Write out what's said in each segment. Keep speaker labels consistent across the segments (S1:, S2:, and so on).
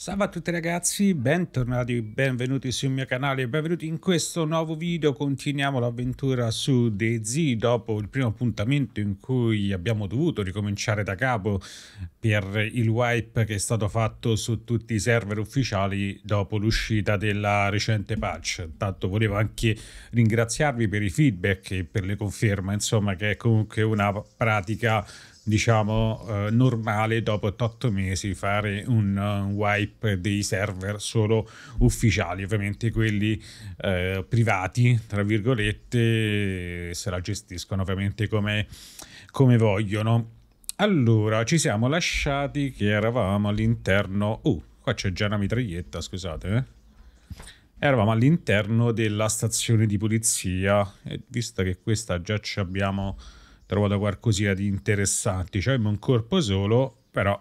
S1: Salve a tutti ragazzi, bentornati, benvenuti sul mio canale e benvenuti in questo nuovo video. Continuiamo l'avventura su DayZ dopo il primo appuntamento in cui abbiamo dovuto ricominciare da capo per il wipe che è stato fatto su tutti i server ufficiali dopo l'uscita della recente patch. Intanto volevo anche ringraziarvi per i feedback e per le conferme, insomma che è comunque una pratica diciamo, eh, normale dopo 8 mesi fare un, un, wipe dei server solo ufficiali, ovviamente quelli eh, privati, tra virgolette, se la gestiscono ovviamente come, come vogliono. Allora, ci siamo lasciati che eravamo all'interno... Uh, qua c'è già una mitraglietta, scusate, eh? Eravamo all'interno della stazione di polizia. e visto che questa già ci abbiamo trovato qualcosa di interessante. Cioè, un corpo solo, però,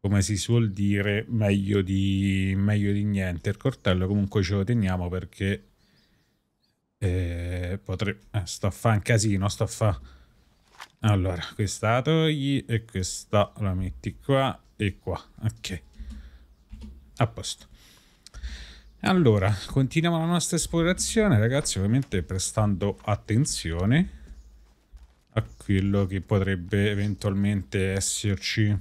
S1: come si suol dire, meglio di, meglio di niente. Il coltello comunque ce lo teniamo perché eh, potrebbe... Eh, sto a fare un casino, sto a fare... Allora, questa la togli e questa la metti qua e qua. Ok. A posto. Allora, continuiamo la nostra esplorazione, ragazzi, ovviamente prestando attenzione a quello che potrebbe eventualmente esserci.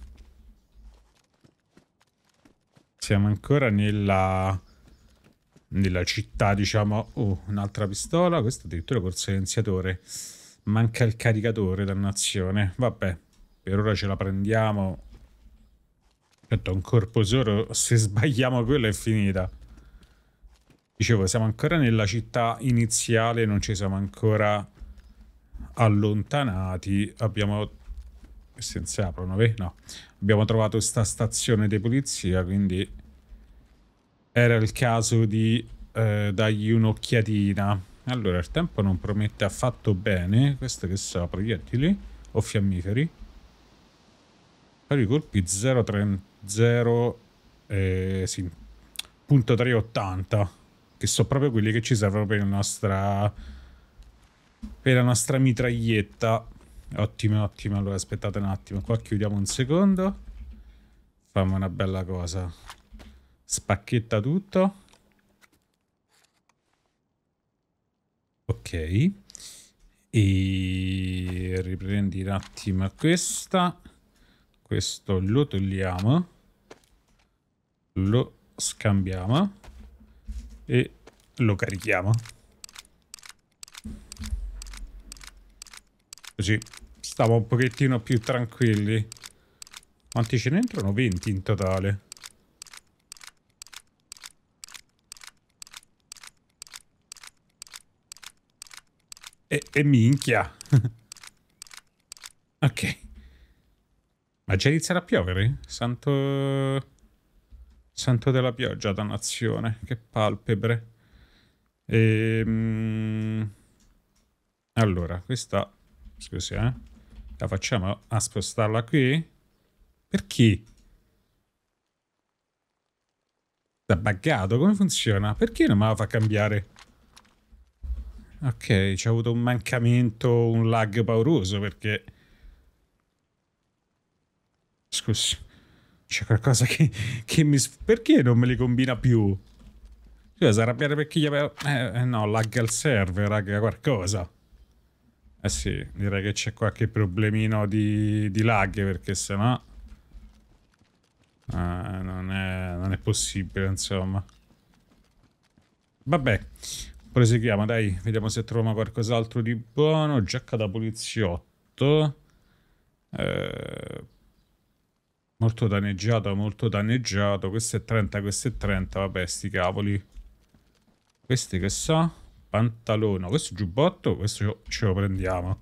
S1: Siamo ancora nella, nella città, diciamo. Oh, un'altra pistola. Questo addirittura col silenziatore. Manca il caricatore, dannazione. Vabbè, per ora ce la prendiamo. Certo, un corpo solo, se sbagliamo quello è finita. Dicevo, siamo ancora nella città iniziale, non ci siamo ancora allontanati abbiamo si aprono, beh? no abbiamo trovato questa stazione di polizia quindi era il caso di eh, dargli un'occhiatina allora il tempo non promette affatto bene questo che so, proiettili o fiammiferi i colpi 030 eh, sì, punto 380 che sono proprio quelli che ci servono per la nostra per la nostra mitraglietta. Ottimo, ottimo. Allora aspettate un attimo, qua chiudiamo un secondo. Fammi una bella cosa. Spacchetta tutto. Ok. E riprendi un attimo questa. Questo lo togliamo. Lo scambiamo. E lo carichiamo. Così stiamo un pochettino più tranquilli. Quanti ce ne entrano? 20 in totale. E, e minchia. ok. Ma già inizierà a piovere? Santo... Santo della pioggia, dannazione. Che palpebre. Ehm... Allora, questa Scusi, eh. La facciamo a spostarla qui? Perché? Sta buggato? Come funziona? Perché non me la fa cambiare? Ok, c'è avuto un mancamento, un lag pauroso perché... Scusi, c'è qualcosa che, che mi... Perché non me li combina più? Scusa, arrabbiare perché gli avevo... Eh, eh, no, lag al server, raga, qualcosa. Eh sì, direi che c'è qualche problemino di, di lag perché sennò eh, non, è, non è possibile, insomma. Vabbè, proseguiamo, dai, vediamo se troviamo qualcos'altro di buono. Giacca da poliziotto. Eh, molto danneggiato, molto danneggiato. Questo è 30, questo è 30, vabbè, sti cavoli. Questi che so? pantalone. Questo giubbotto, questo ce lo prendiamo.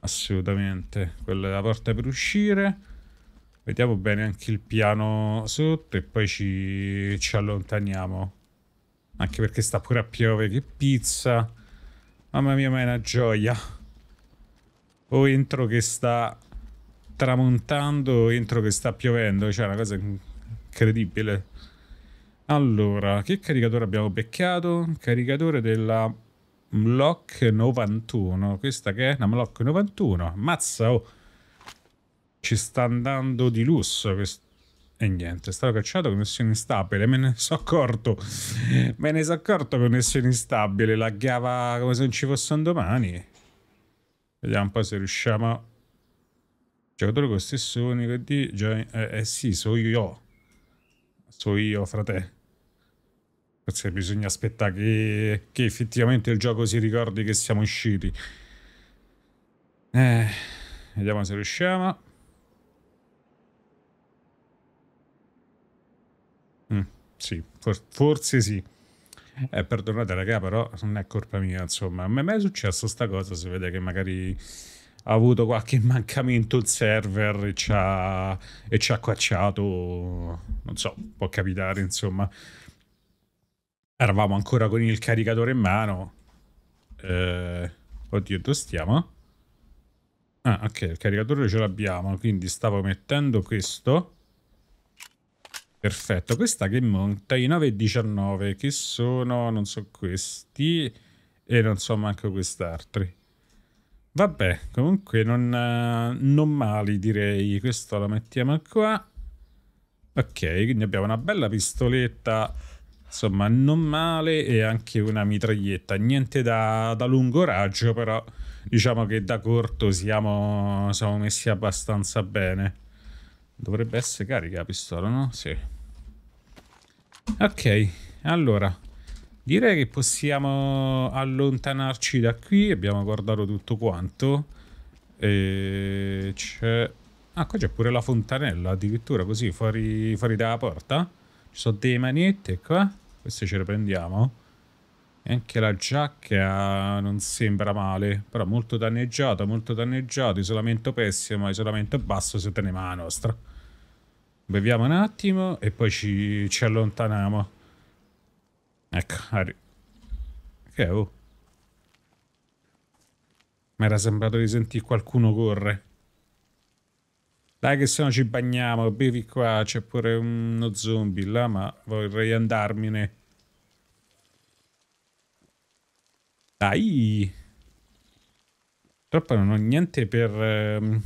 S1: Assolutamente. Quella è la porta per uscire. Vediamo bene anche il piano sotto e poi ci, ci allontaniamo. Anche perché sta pure a piove che pizza. Mamma mia, ma è una gioia. O entro che sta tramontando, o entro che sta piovendo. Cioè, una cosa incredibile. Allora, che caricatore abbiamo beccato? Caricatore della Mlock 91. Questa che è? Una Mlock 91. Mazza, oh! Ci sta andando di lusso questo. E niente, è stato cacciato connessione instabile, me ne sono accorto. me ne sono accorto connessione instabile, laggiava come se non ci fosse un domani. Vediamo un po' se riusciamo Giocatore con stesso unico di... Eh, eh sì, so io. So io, frate. Forse bisogna aspettare che, che effettivamente il gioco si ricordi che siamo usciti. Eh, vediamo se riusciamo. Mm, sì, for forse sì. Eh, perdonate raga, però non è colpa mia, insomma. A me mai successo sta cosa, si vede che magari ha avuto qualche mancamento il server e ci ha, e ha quacciato, non so, può capitare, insomma eravamo ancora con il caricatore in mano. Eh, oddio, dove stiamo? Ah, ok, il caricatore ce l'abbiamo, quindi stavo mettendo questo. Perfetto, questa che monta i 9 e 19, che sono, non so questi e non so manco quest'altri. Vabbè, comunque non, eh, non mali direi, questo lo mettiamo qua. Ok, quindi abbiamo una bella pistoletta insomma non male e anche una mitraglietta, niente da, da lungo raggio però diciamo che da corto siamo, siamo messi abbastanza bene. Dovrebbe essere carica la pistola, no? Sì. Ok, allora direi che possiamo allontanarci da qui. Abbiamo guardato tutto quanto. E c'è. Ah, qua c'è pure la fontanella addirittura così fuori, fuori dalla porta. Ci sono dei manette ecco, qua. Eh. Queste ce le prendiamo. E anche la giacca non sembra male, però molto danneggiata, molto danneggiata, isolamento pessimo, isolamento basso se te ne va la nostra. Beviamo un attimo e poi ci, ci allontaniamo. Ecco, arri- Che okay, oh. Mi era sembrato di sentire qualcuno corre. Dai che se no ci bagniamo, bevi qua, c'è pure uno zombie là, ma vorrei andarmene. Dai! Purtroppo non ho niente per... Ehm,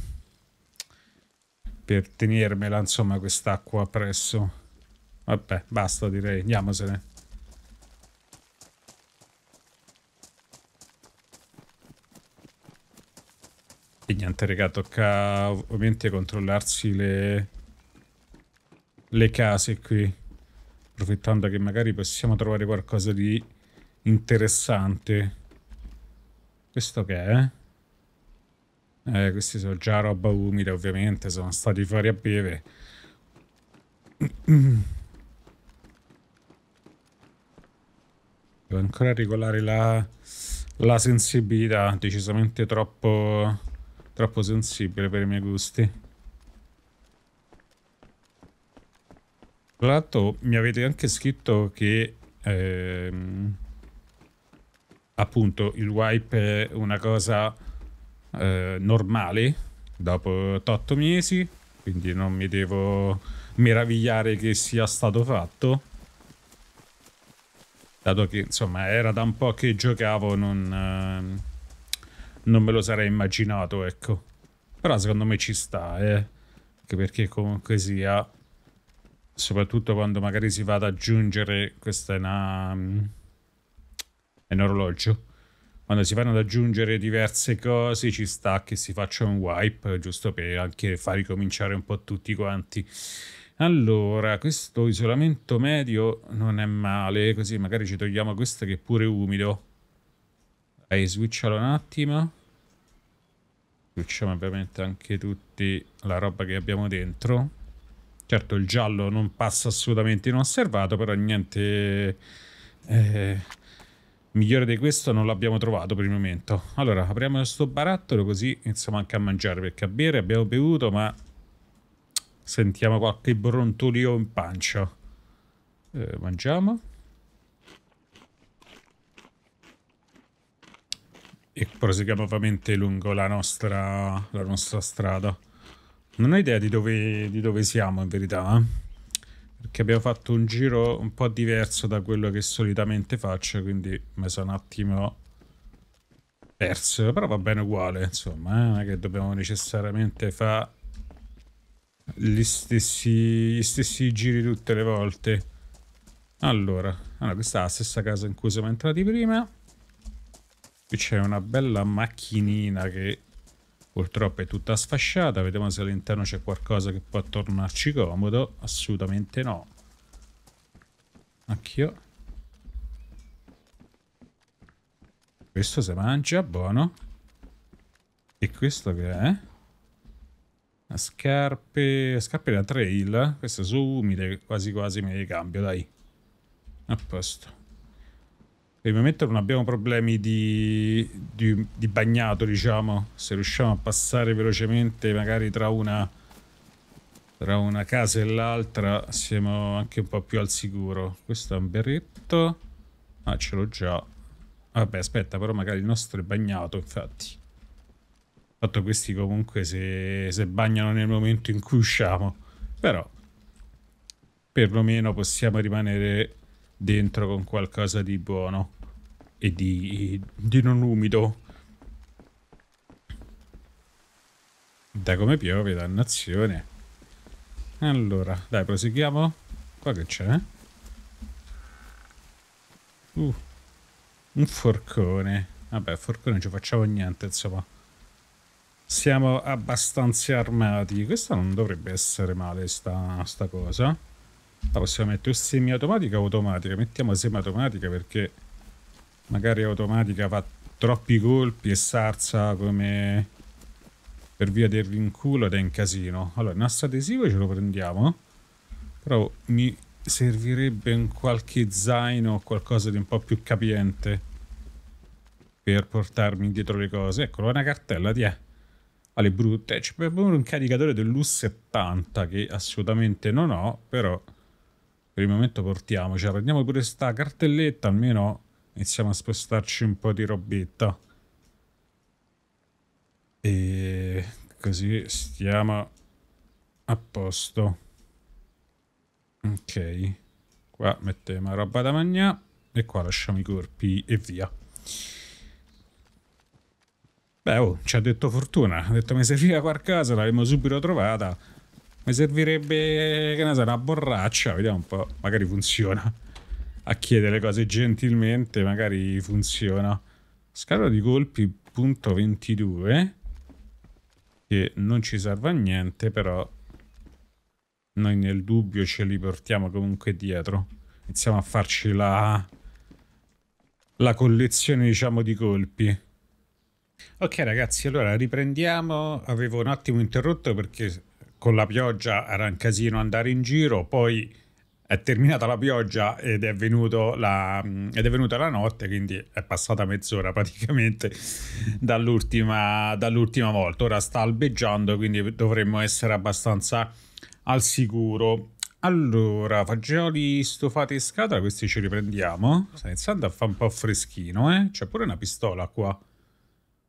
S1: per tenermela, insomma, quest'acqua presso. Vabbè, basta direi, andiamosene. E niente, raga, tocca ovviamente controllarsi le, le case qui. Approfittando che magari possiamo trovare qualcosa di interessante. Questo che è? Eh, questi sono già roba umida, ovviamente, sono stati fuori a bere. Devo ancora regolare la, la sensibilità, decisamente troppo Troppo sensibile per i miei gusti. Tra l'altro mi avete anche scritto che ehm, appunto il wipe è una cosa eh, normale dopo 8 mesi, quindi non mi devo meravigliare che sia stato fatto. Dato che insomma era da un po' che giocavo, non... Ehm, non me lo sarei immaginato, ecco. Però secondo me ci sta, eh. Anche perché comunque sia, soprattutto quando magari si va ad aggiungere, questa è, una, mm, è un orologio, quando si vanno ad aggiungere diverse cose ci sta che si faccia un wipe, giusto per anche far ricominciare un po' tutti quanti. Allora, questo isolamento medio non è male, così magari ci togliamo questo che è pure umido Ok, switchalo un attimo. Switchiamo ovviamente anche tutti la roba che abbiamo dentro. Certo, il giallo non passa assolutamente inosservato, però niente... Eh, migliore di questo non l'abbiamo trovato per il momento. Allora, apriamo questo barattolo così iniziamo anche a mangiare, perché a bere abbiamo bevuto, ma sentiamo qualche brontolio in pancia. Eh, mangiamo. e proseguiamo ovviamente lungo la nostra, la nostra strada. Non ho idea di dove, di dove siamo in verità, eh? perché abbiamo fatto un giro un po' diverso da quello che solitamente faccio, quindi mi sono un attimo perso, però va bene uguale, insomma, eh? non è che dobbiamo necessariamente fare gli stessi, gli stessi giri tutte le volte. Allora, allora, questa è la stessa casa in cui siamo entrati prima. Qui c'è una bella macchinina che purtroppo è tutta sfasciata. Vediamo se all'interno c'è qualcosa che può tornarci comodo. Assolutamente no. Anch'io. Questo si mangia, buono. E questo che è? Scarpe... Scarpe da trail? Queste sono umide, quasi quasi me le cambio, dai. A posto. Per il momento non abbiamo problemi di, di, di bagnato, diciamo, se riusciamo a passare velocemente magari tra una, tra una casa e l'altra siamo anche un po' più al sicuro. Questo è un berretto. Ah, ce l'ho già. Vabbè, aspetta, però magari il nostro è bagnato, infatti. Fatto questi comunque se, se bagnano nel momento in cui usciamo. Però, perlomeno possiamo rimanere dentro con qualcosa di buono e di, di non umido. Da come piove, dannazione. Allora, dai, proseguiamo. Qua che c'è? Uh, un forcone. Vabbè, forcone non ci facciamo niente, insomma. Siamo abbastanza armati. Questa non dovrebbe essere male, sta, sta cosa. La possiamo mettere semi-automatica o automatica. Mettiamo semiautomatica perché magari automatica fa troppi colpi e sarza come per via del rinculo ed è in casino. Allora, il nastro adesivo ce lo prendiamo, però mi servirebbe un qualche zaino o qualcosa di un po' più capiente per portarmi dietro le cose. Eccolo, una cartella di eh. Alle brutte. C'è proprio un caricatore dell'U70 che assolutamente non ho, però per il momento portiamoci. Cioè, prendiamo pure sta cartelletta, almeno iniziamo a spostarci un po' di robetta. E così stiamo a posto. Ok. Qua mettiamo roba da mangiare e qua lasciamo i corpi e via. Beh, oh, ci ha detto fortuna. Ha detto mi serviva qualcosa, l'avremmo subito trovata. Mi servirebbe, che ne so, una borraccia. Vediamo un po', magari funziona a chiedere cose gentilmente, magari funziona. Scala di colpi punto 22, che non ci serve a niente, però noi nel dubbio ce li portiamo comunque dietro. Iniziamo a farci la, la collezione, diciamo, di colpi. Ok ragazzi, allora riprendiamo. Avevo un attimo interrotto perché con la pioggia era un casino andare in giro, poi è terminata la pioggia ed è, la, ed è, venuta la notte, quindi è passata mezz'ora praticamente dall'ultima, dall'ultima volta. Ora sta albeggiando, quindi dovremmo essere abbastanza al sicuro. Allora, fagioli stufati in scatola, questi ci riprendiamo. Sta iniziando a fare un po' freschino, eh? C'è pure una pistola qua.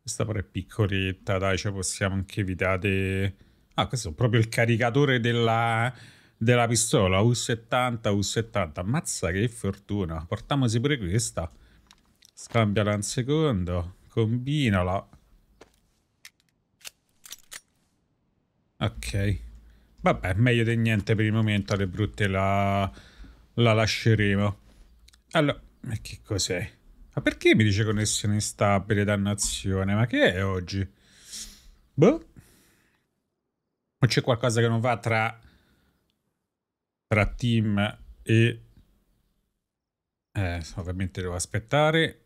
S1: Questa però è piccoletta, dai, ce possiamo anche evitare. Ah, questo è proprio il caricatore della della pistola U70, U70. Mazza che fortuna. Portamosi pure questa. Scambiala un secondo. Combinala. Ok. Vabbè, meglio di niente per il momento. Le brutte la, la lasceremo. Allora, che cos'è? Ma perché mi dice connessione instabile, dannazione? Ma che è oggi? Boh. O c'è qualcosa che non va tra tra team e eh, ovviamente devo aspettare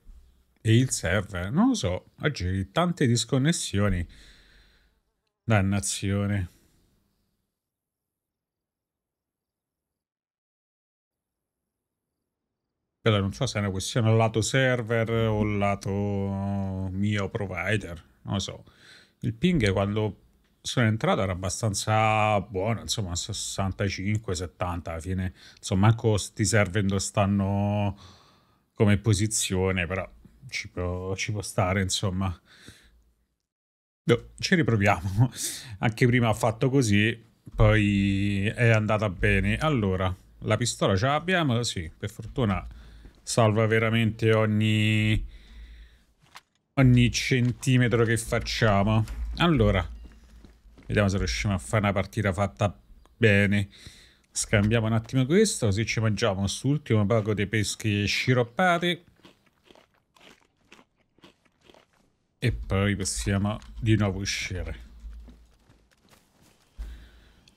S1: e il server non lo so oggi tante disconnessioni dannazione però non so se è una questione lato server o lato mio provider non lo so il ping quando sono entrato era abbastanza buono, insomma 65-70 alla fine, insomma anche sti server stanno come posizione, però ci può, ci può stare, insomma. No, boh, ci riproviamo, anche prima ha fatto così, poi è andata bene. Allora, la pistola ce l'abbiamo, sì, per fortuna salva veramente ogni, ogni centimetro che facciamo. Allora, Vediamo se riusciamo a fare una partita fatta bene. Scambiamo un attimo questo, così ci mangiamo quest'ultimo poco di pesche sciroppate. E poi possiamo di nuovo uscire.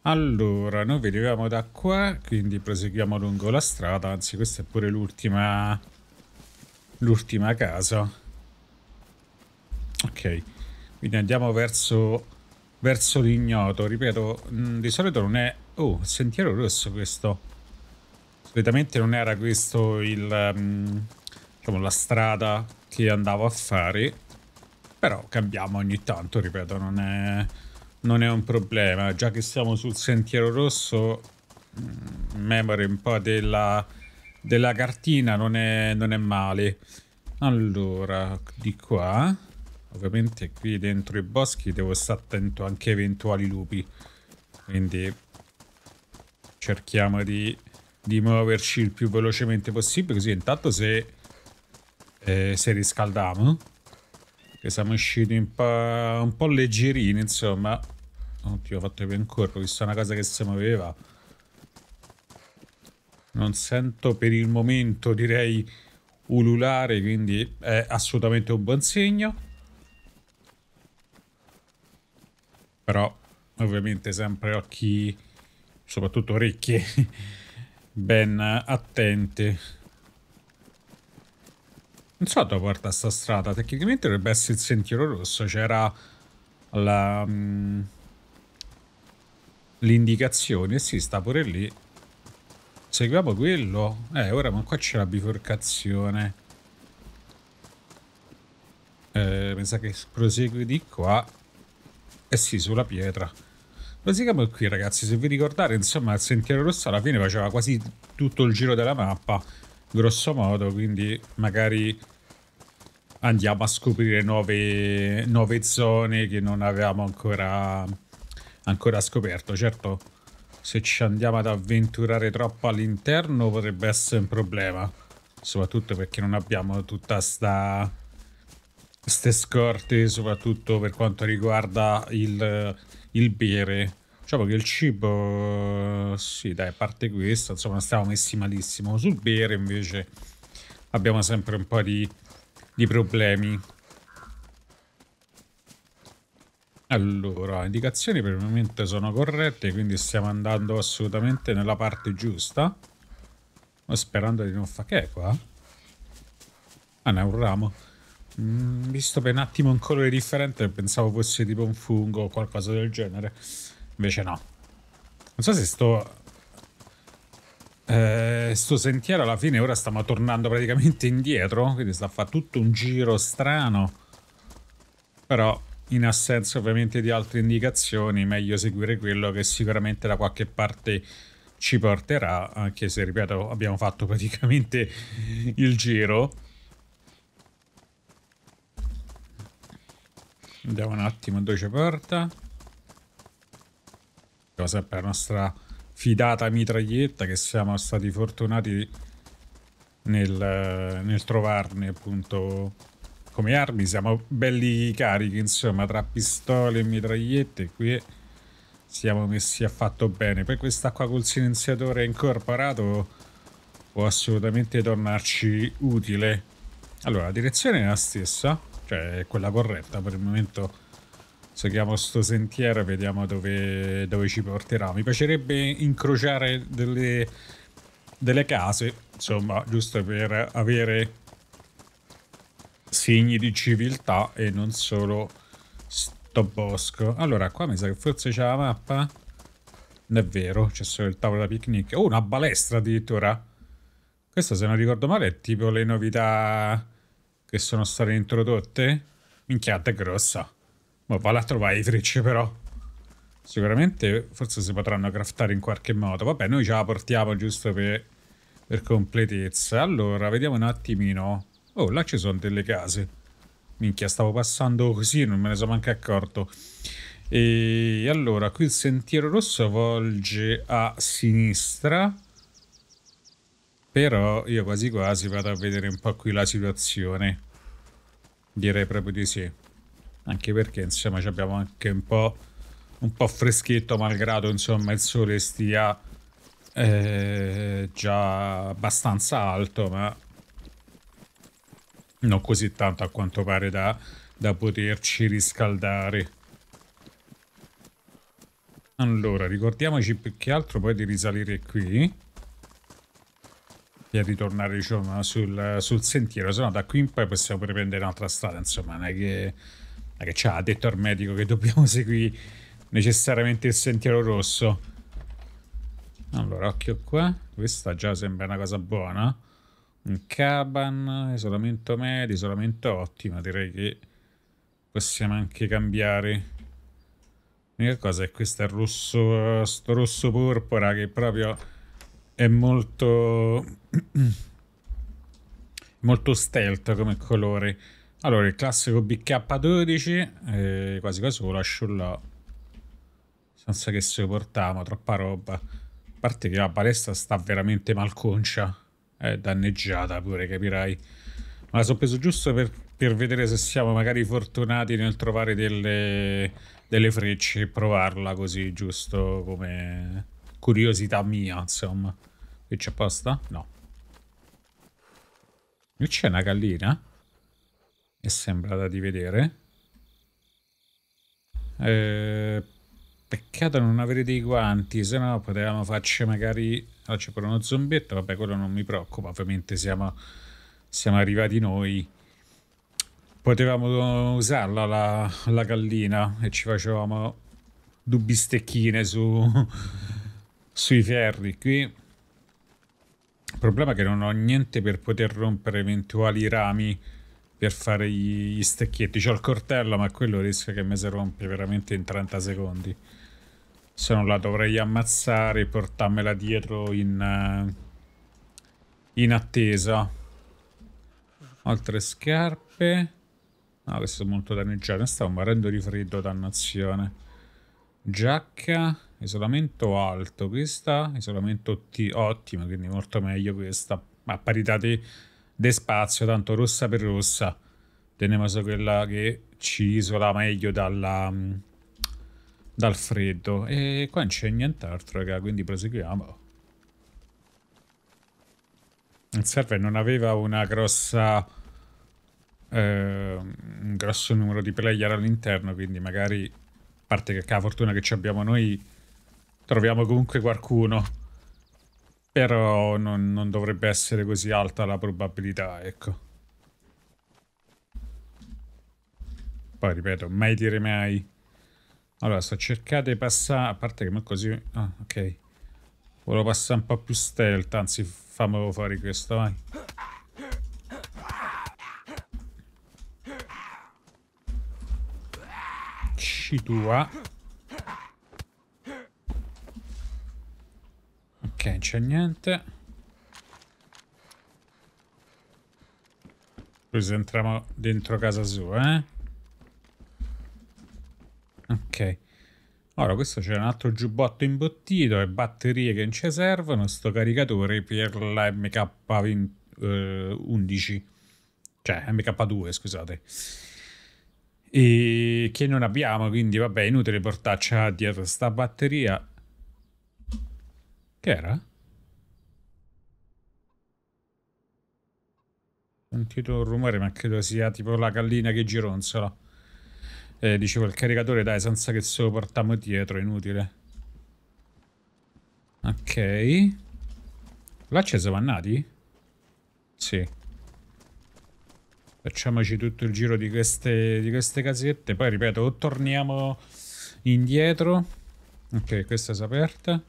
S1: Allora, noi venivamo da qua, quindi proseguiamo lungo la strada, anzi questa è pure l'ultima l'ultima casa. Ok, quindi andiamo verso verso l'ignoto. Ripeto, mh, mm, di solito non è... Oh, sentiero rosso questo. Solitamente non era questo il... Mh, mm, diciamo, la strada che andavo a fare. Però cambiamo ogni tanto, ripeto, non è... Non è un problema, già che siamo sul sentiero rosso, mh, mm, memoria un po' della, della cartina non è, non è male. Allora, di qua Ovviamente qui dentro i boschi devo stare attento anche a eventuali lupi. Quindi cerchiamo di, di muoverci il più velocemente possibile. Così intanto se, eh, se riscaldiamo. Che siamo usciti un po', un po leggerini, insomma. Oddio, ho fatto più in corpo, vista una cosa che si muoveva. Non sento per il momento, direi, ululare, quindi è assolutamente un buon segno. però ovviamente sempre occhi, soprattutto orecchie, ben attenti. Non so dove porta sta strada, tecnicamente dovrebbe essere il sentiero rosso, c'era mm, l'indicazione, si sì, sta pure lì. Seguiamo quello? Eh, ora ma qua c'è la biforcazione. Eh, mi sa che prosegue di qua eh sì, sulla pietra. Ma si qui, ragazzi, se vi ricordate, insomma, il sentiero rosso alla fine faceva quasi tutto il giro della mappa, grosso modo, quindi magari andiamo a scoprire nuove, nuove zone che non avevamo ancora, ancora scoperto. Certo, se ci andiamo ad avventurare troppo all'interno potrebbe essere un problema, soprattutto perché non abbiamo tutta sta queste scorte, soprattutto per quanto riguarda il, il bere. Diciamo che il cibo, sì, dai, a parte questo, insomma, stiamo messi malissimo. Sul bere, invece, abbiamo sempre un po' di, di problemi. Allora, indicazioni per il momento sono corrette, quindi stiamo andando assolutamente nella parte giusta. Ma sperando di non fare che qua. Ah, ne è un ramo. Mm, visto per un attimo un colore differente, pensavo fosse tipo un fungo o qualcosa del genere. Invece no. Non so se sto... Eh, sto sentiero alla fine ora stiamo tornando praticamente indietro, quindi sta a fare tutto un giro strano. Però in assenza ovviamente di altre indicazioni, meglio seguire quello che sicuramente da qualche parte ci porterà, anche se ripeto abbiamo fatto praticamente il giro. Andiamo un attimo dove ci porta. Abbiamo sempre la nostra fidata mitraglietta che siamo stati fortunati nel, nel trovarne appunto come armi. Siamo belli carichi insomma tra pistole e mitragliette. Qui siamo messi affatto bene. Poi questa qua col silenziatore incorporato può assolutamente tornarci utile. Allora, la direzione è la stessa. Cioè, è quella corretta per il momento. Seguiamo sto sentiero e vediamo dove, dove, ci porterà. Mi piacerebbe incrociare delle, delle case, insomma, giusto per avere segni di civiltà e non solo sto bosco. Allora, qua mi sa che forse c'è la mappa. Non è vero, c'è solo il tavolo da picnic. Oh, una balestra addirittura. Questa, se non ricordo male, è tipo le novità che sono state introdotte, minchiata è grossa. Ma va a trovare i frecce però. Sicuramente forse si potranno craftare in qualche modo. Vabbè, noi ce la portiamo giusto per, per completezza. Allora, vediamo un attimino. Oh, là ci sono delle case. Minchia, stavo passando così, non me ne sono manco accorto. E allora, qui il sentiero rosso volge a sinistra. Però io quasi quasi vado a vedere un po' qui la situazione. Direi proprio di sì. Anche perché insomma abbiamo anche un po', un po' freschetto malgrado insomma il sole stia eh, già abbastanza alto ma non così tanto a quanto pare da, da poterci riscaldare. Allora ricordiamoci più che altro poi di risalire qui per ritornare diciamo, sul, sul, sentiero, se no da qui in poi possiamo prendere un'altra strada, insomma, non è che, non è che ha detto al medico che dobbiamo seguire necessariamente il sentiero rosso. Allora, occhio qua, questa già sembra una cosa buona. Un caban, isolamento medio, isolamento ottimo, direi che possiamo anche cambiare. L'unica cosa è che questo rosso, sto rosso porpora che proprio è molto molto stealth come colore allora il classico BK12 eh, quasi quasi lo lascio là senza che se lo portiamo troppa roba a parte che la palestra sta veramente malconcia è danneggiata pure capirai ma la sono preso giusto per, per, vedere se siamo magari fortunati nel trovare delle, delle frecce e provarla così giusto come curiosità mia, insomma. Qui c'è posta? No. Qui c'è una gallina. È sembrata di vedere. Eh, peccato non avere dei guanti, se no potevamo farci magari... Allora c'è pure uno zombetto, vabbè quello non mi preoccupa, ovviamente siamo, siamo arrivati noi. Potevamo usarla la, la gallina e ci facevamo dubbi stecchine su sui ferri qui. Il problema è che non ho niente per poter rompere eventuali rami per fare gli stecchietti. C'ho il cortello ma quello rischia che mi si rompe veramente in 30 secondi. Se non la dovrei ammazzare e portarmela dietro in, eh, in attesa. Altre scarpe. No, questo è molto danneggiato. Stavo morendo di freddo, dannazione. Giacca isolamento alto questa, isolamento ottimo, quindi molto meglio questa, a parità di, di spazio, tanto rossa per rossa, teniamo su quella che ci isola meglio dalla, mm, dal freddo. E qua non c'è nient'altro, raga, quindi proseguiamo. Il server non aveva una grossa... Eh, un grosso numero di player all'interno, quindi magari... A parte che, che la fortuna che ci abbiamo noi troviamo comunque qualcuno. Però non, non dovrebbe essere così alta la probabilità, ecco. Poi ripeto, mai dire mai. Allora, sto cercando di passare... A parte che ma così... Ah, ok. Volevo passare un po' più stealth, anzi fammelo fare questo, vai. Ci tua. non c'è niente. Così entriamo dentro casa sua, eh? Ok. Ora, questo c'è un altro giubbotto imbottito e batterie che non ci servono, sto caricatore per la MK11. Eh, cioè, MK2, scusate. E che non abbiamo, quindi vabbè, è inutile portarci dietro sta batteria che era? sentito un rumore, ma credo sia tipo la gallina che gironzola. Eh, dicevo, il caricatore dai, senza che se lo portiamo dietro, inutile. Ok. Là c'è Savannati? Sì. Facciamoci tutto il giro di queste, di queste casette. Poi, ripeto, o torniamo indietro. Ok, questa si è aperta.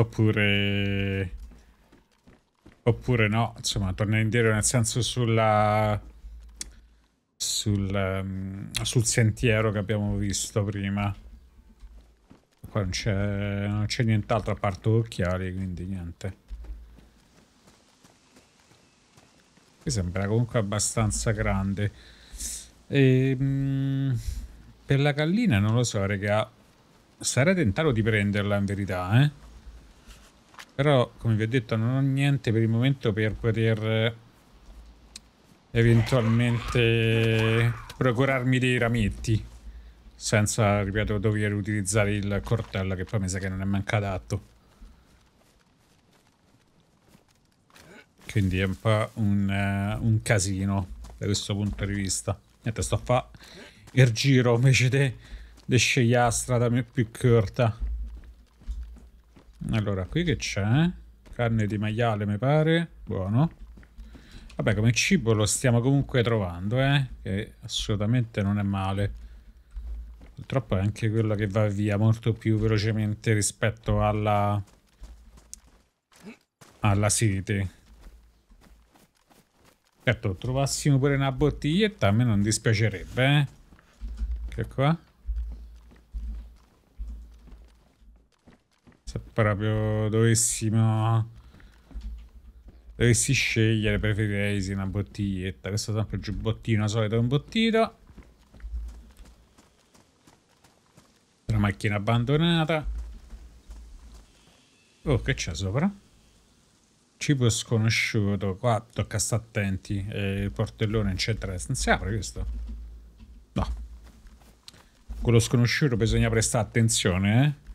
S1: Oppure... Oppure no, insomma, tornare indietro nel senso sulla... Sul, ehm, sul sentiero che abbiamo visto prima. Qua non c'è, nient'altro a parte occhiali, quindi niente. Qui sembra comunque abbastanza grande. E, ehm, mh, per la gallina non lo so, raga. Sarei tentato di prenderla in verità, eh. Però, come vi ho detto, non ho niente per il momento per poter eh, eventualmente procurarmi dei rametti senza, ripeto, dover utilizzare il cortello che poi mi sa che non è manca adatto. Quindi è un po' un, uh, un casino da questo punto di vista. Niente, sto a fare il giro invece di scegliere la strada più corta. Allora, qui che c'è? Carne di maiale, mi pare. Buono. Vabbè, come cibo lo stiamo comunque trovando, eh? Che assolutamente non è male. Purtroppo è anche quella che va via molto più velocemente rispetto alla... alla sete. Certo, trovassimo pure una bottiglietta a me non dispiacerebbe, eh? Che qua? proprio dovessimo dovessi scegliere preferirei sì una bottiglietta questo tanto il giubbottino solito un bottino una macchina abbandonata oh che c'è sopra? cibo sconosciuto qua tocca stare attenti eh, il portellone eccetera c'entra non si apre questo? no quello sconosciuto bisogna prestare attenzione eh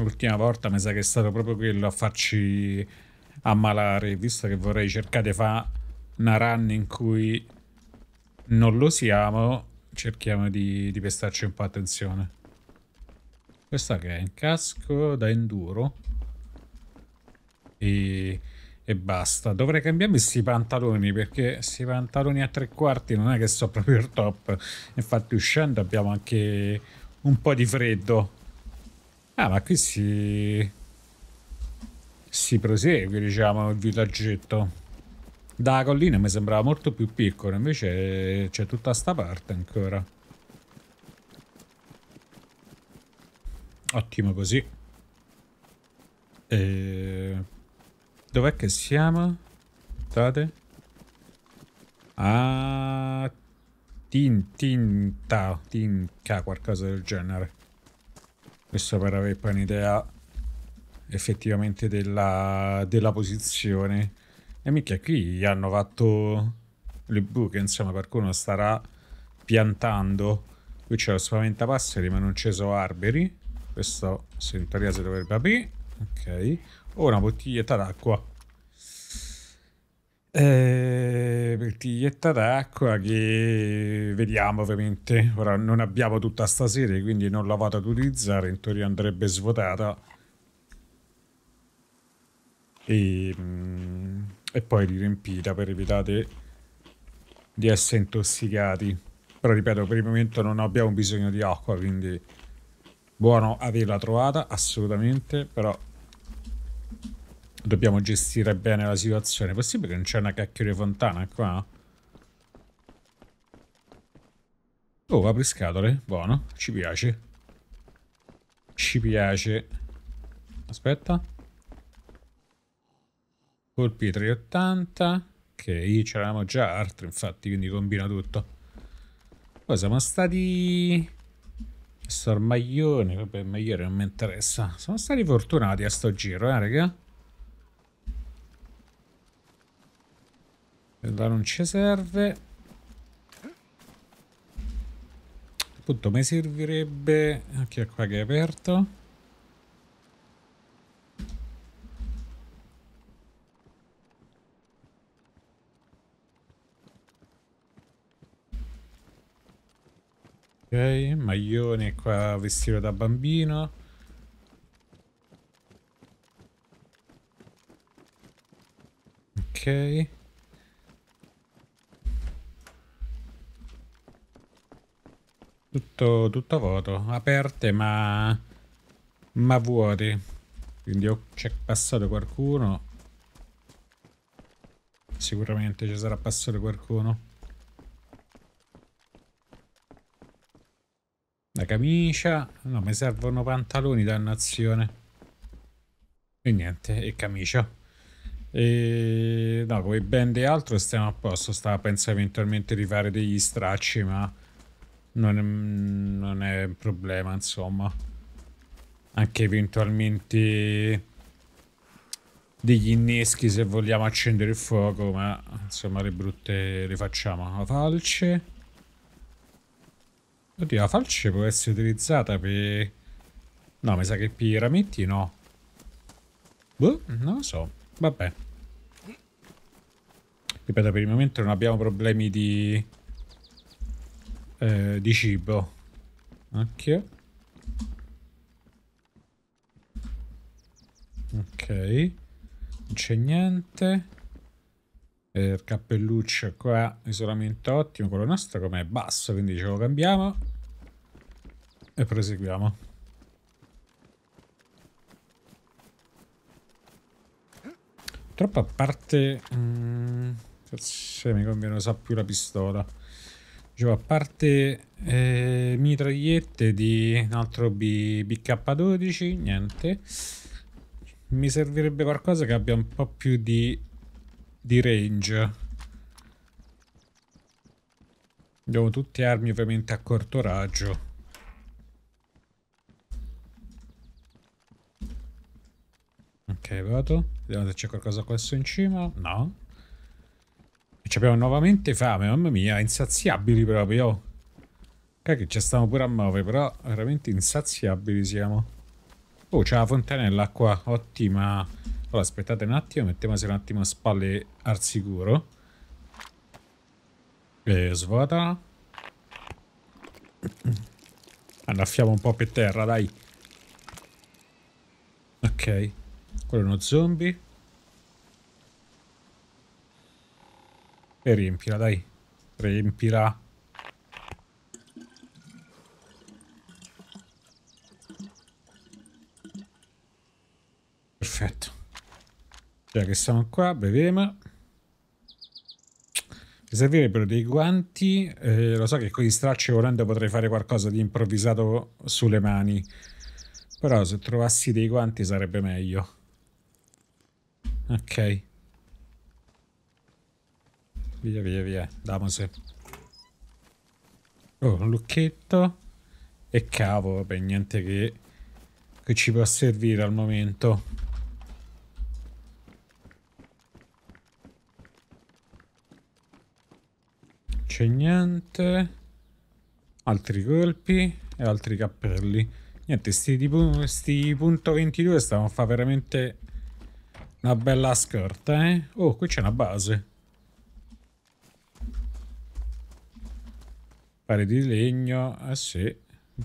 S1: L'ultima volta mi sa che è stato proprio quello a farci ammalare, visto che vorrei cercare di fare una run in cui non lo siamo, cerchiamo di, di pestarci un po' attenzione. Questa che è un casco da enduro. E, e basta. Dovrei cambiarmi questi pantaloni perché questi pantaloni a tre quarti non è che sono proprio il top. Infatti uscendo abbiamo anche un po' di freddo. Ah, ma qui si... si prosegue, diciamo, il villaggetto. Da collina mi sembrava molto più piccolo, invece eh, c'è tutta sta parte ancora. Ottimo così. E... Eh, dov'è che siamo? Aspettate. Ah... Tin, tinta, tinca, qualcosa del genere questo per avere un'idea effettivamente della, della posizione e mica qui hanno fatto le buche insomma qualcuno starà piantando qui c'è lo spaventapasseri ma non ci sono arberi questo se in teoria si dovrebbe aprire ok o una bottiglietta d'acqua eh, bottiglietta d'acqua che vediamo ovviamente. Ora non abbiamo tutta stasera, quindi non la vado ad utilizzare. In teoria andrebbe svuotata. E, mm, e poi riempita per evitare di essere intossicati. Però ripeto, per il momento non abbiamo bisogno di acqua, quindi buono averla trovata assolutamente. Però dobbiamo gestire bene la situazione. È possibile che non c'è una cacchio di fontana qua? Oh, apri scatole. Buono, ci piace. Ci piace. Aspetta. Colpi 380. Ok, c'eravamo già altri, infatti, quindi combina tutto. Poi siamo stati... Questo armaglione, vabbè, il non mi interessa. Siamo stati fortunati a sto giro, eh, raga. Quella non ci serve. Appunto, mi servirebbe... Anche qua che è aperto. Ok, maglione qua vestito da bambino. Ok. tutto, tutto vuoto, aperte ma, ma vuoti. Quindi c'è passato qualcuno. Sicuramente ci sarà passato qualcuno. La camicia... No, mi servono pantaloni, dannazione. E niente, e camicia. E... No, come band e altro stiamo a posto. Stava pensando eventualmente di fare degli stracci, ma non è, non è un problema, insomma. Anche eventualmente degli inneschi se vogliamo accendere il fuoco, ma insomma le brutte le facciamo. La falce. Oddio, la falce può essere utilizzata per... No, mi sa che per no. Boh, non lo so. Vabbè. Ripeto, per il momento non abbiamo problemi di eh, di cibo. Ok. Ok. Non c'è niente. Eh, il cappelluccio qua, isolamento ottimo. Quello nostro com'è basso, quindi ce lo cambiamo. E proseguiamo. Troppo a parte... Mm, forse mi conviene usare più la pistola a parte eh, mitragliette di un altro B, BK12, niente. Mi servirebbe qualcosa che abbia un po' più di, di range. Abbiamo tutte armi ovviamente a corto raggio. Ok, vado. Vediamo se c'è qualcosa qua su in cima. No abbiamo nuovamente fame, mamma mia, insaziabili proprio. Che ci stiamo pure a muovere, però veramente insaziabili siamo. Oh, c'è la fontanella qua, ottima. Allora, aspettate un attimo, mettiamoci un attimo a spalle al sicuro. E svuota. Annaffiamo un po' per terra, dai. Ok. Quello è uno zombie. E riempila, dai. Riempila. Perfetto. Cioè che siamo qua, beviamo. Mi servirebbero dei guanti, eh, lo so che con gli stracci volendo potrei fare qualcosa di improvvisato sulle mani, però se trovassi dei guanti sarebbe meglio. Ok. Via, via, via. Damose. Oh, un lucchetto. E cavo, vabbè, niente che, che ci può servire al momento. C'è niente. Altri colpi e altri cappelli. Niente, sti, di, sti punto 22 stavano a fare veramente una bella scorta, eh? Oh, qui c'è una base. pare di legno, ah sì,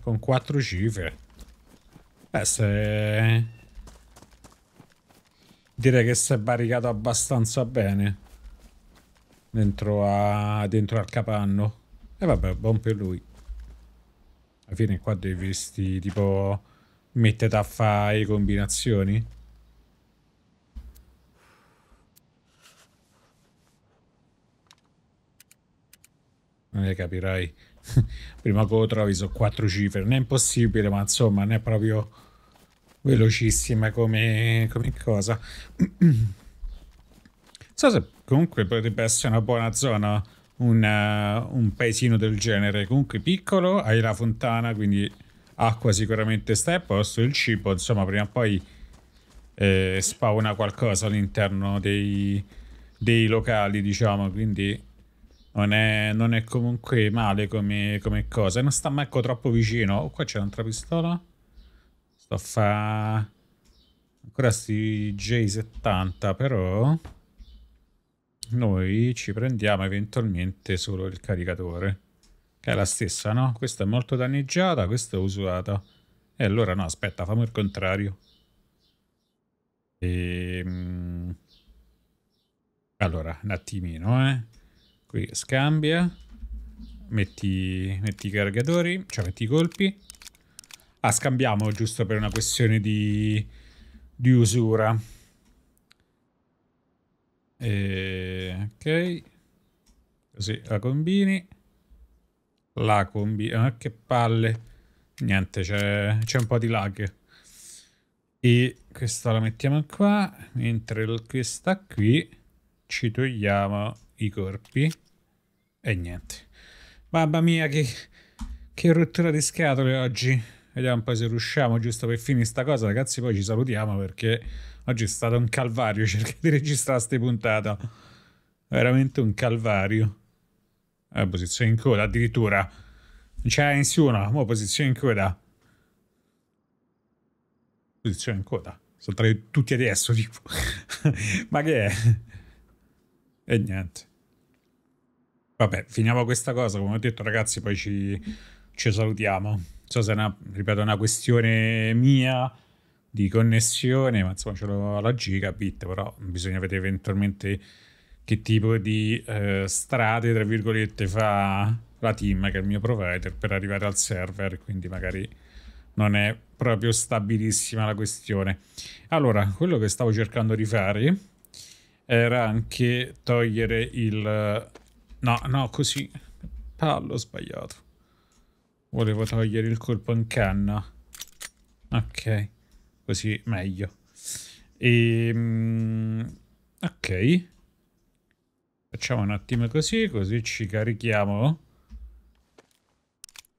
S1: con quattro cifre. Eh, se... Direi che si è barricato abbastanza bene dentro, a... dentro al capanno. E vabbè, buon per lui. Alla fine qua devi vesti tipo mettete a fare combinazioni. Non le capirai. prima che lo trovi sono quattro cifre, non è impossibile, ma insomma non è proprio velocissima come, come cosa. Non so se comunque potrebbe essere una buona zona, una, eh, un paesino del genere, comunque piccolo, hai la fontana, quindi acqua sicuramente sta a posto, il cibo, insomma prima o poi eh, spawna qualcosa all'interno dei, dei locali, diciamo, quindi non è, non è, comunque male come, come, cosa. Non sta manco troppo vicino. Oh, qua c'è un'altra pistola. Sto a fa... Ancora sti J70, però... Noi ci prendiamo eventualmente solo il caricatore. Che è la stessa, no? Questa è molto danneggiata, questa è usata. E allora no, aspetta, famo il contrario. E... Ehm, allora, un attimino, eh. Qui scambia. Metti, metti i caricatori cioè metti i colpi. Ah, scambiamo giusto per una questione di, di usura. E, ok. Così la combini. La combina Ah, che palle. Niente, c'è un po' di lag. E questa la mettiamo qua, mentre questa qui ci togliamo i corpi. E niente. Mamma mia, che, che rottura di scatole oggi. Vediamo un po' se riusciamo, giusto per finire sta cosa, ragazzi. Poi ci salutiamo perché oggi è stato un calvario cercare di registrare queste puntate. Veramente un calvario. Eh, posizione in coda addirittura. Non c'è nessuno, ma posizione in coda. Posizione in coda. Sono tra tutti adesso, tipo. ma che è? E niente. Vabbè, finiamo questa cosa. Come ho detto, ragazzi, poi ci, ci salutiamo. Non so se è una, ripeto, una questione mia di connessione, ma insomma ce l'ho alla gigabit, però bisogna vedere eventualmente che tipo di eh, strade, tra virgolette, fa la team, che è il mio provider, per arrivare al server, quindi magari non è proprio stabilissima la questione. Allora, quello che stavo cercando di fare era anche togliere il No, no, così. Pallo sbagliato. Volevo togliere il colpo in canna. Ok, così meglio. Ehm, ok. Facciamo un attimo così, così ci carichiamo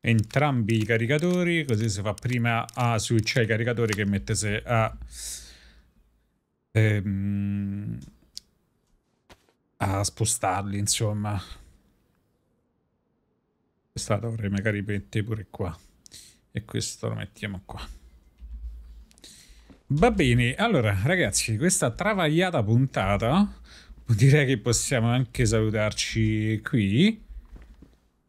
S1: entrambi i caricatori, così si fa prima A su C i caricatori che mettese a... Ehm, a spostarli, insomma. Questa la dovrei magari mettere pure qua. E questo lo mettiamo qua. Va bene, allora ragazzi, questa travagliata puntata direi che possiamo anche salutarci qui.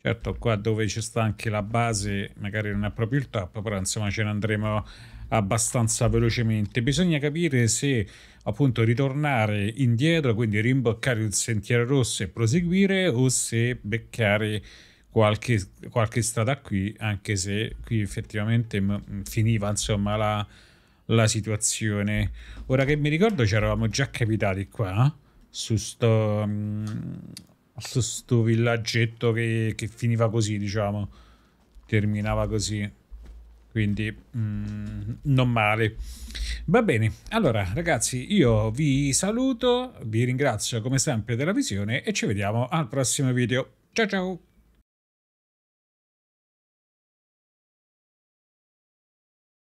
S1: Certo, qua dove c'è sta anche la base, magari non è proprio il top, però insomma ce ne andremo abbastanza velocemente. Bisogna capire se appunto ritornare indietro, quindi rimboccare il sentiero rosso e proseguire o se beccare qualche, qualche strada qui, anche se qui effettivamente mm, mm, finiva insomma la, la situazione. Ora che mi ricordo ci eravamo già capitati qua eh, su sto, mm, su sto villaggetto che, che finiva così, diciamo, terminava così quindi mm, non male. Va bene, allora ragazzi io vi saluto, vi ringrazio come sempre della visione e ci vediamo al prossimo video. Ciao ciao!